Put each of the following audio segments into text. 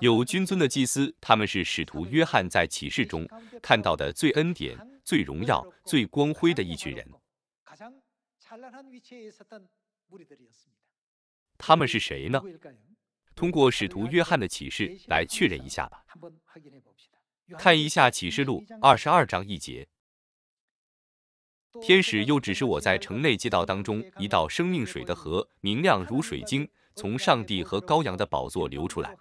有君尊的祭司，他们是使徒约翰在启示中看到的最恩典、最荣耀、最光辉的一群人。他们是谁呢？通过使徒约翰的启示来确认一下吧。看一下启示录二十二章一节：天使又指示我在城内街道当中一道生命水的河，明亮如水晶，从上帝和羔羊的宝座流出来。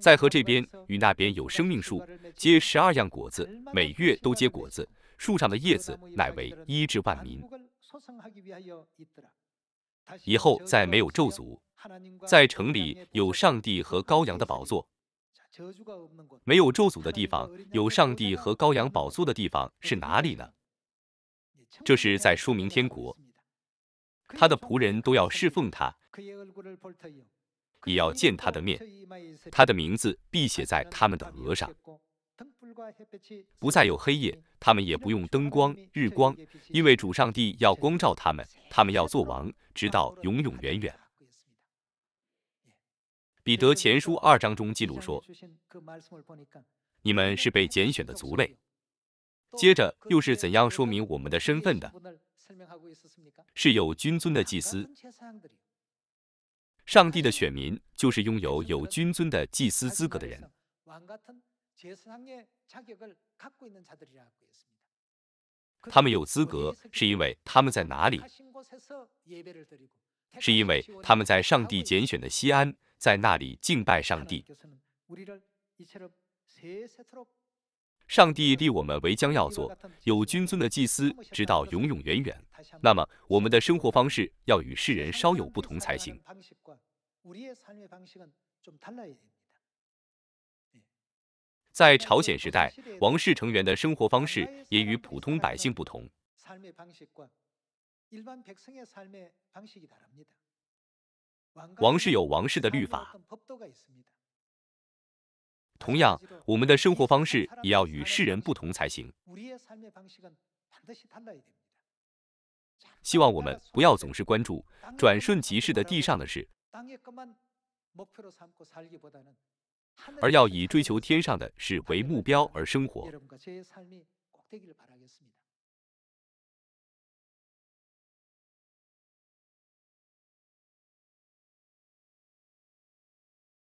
在河这边与那边有生命树，结十二样果子，每月都结果子。树上的叶子乃为医治万民。以后再没有咒诅，在城里有上帝和羔羊的宝座。没有咒诅的地方，有上帝和羔羊宝座的地方是哪里呢？这是在说明天国。他的仆人都要侍奉他。也要见他的面，他的名字必写在他们的额上。不再有黑夜，他们也不用灯光、日光，因为主上帝要光照他们，他们要做王，直到永永远远。彼得前书二章中记录说：“你们是被拣选的族类。”接着又是怎样说明我们的身份的？是有君尊的祭司。上帝的选民就是拥有有君尊的祭司资格的人。他们有资格，是因为他们在哪里？是因为他们在上帝拣选的西安，在那里敬拜上帝。上帝立我们为将要做有君尊的祭司，直到永永远远。那么，我们的生活方式要与世人稍有不同才行。在朝鲜时代，王室成员的生活方式也与普通百姓不同。王室有王室的律法。同样，我们的生活方式也要与世人不同才行。希望我们不要总是关注转瞬即逝的地上的事，而要以追求天上的事为目标而生活。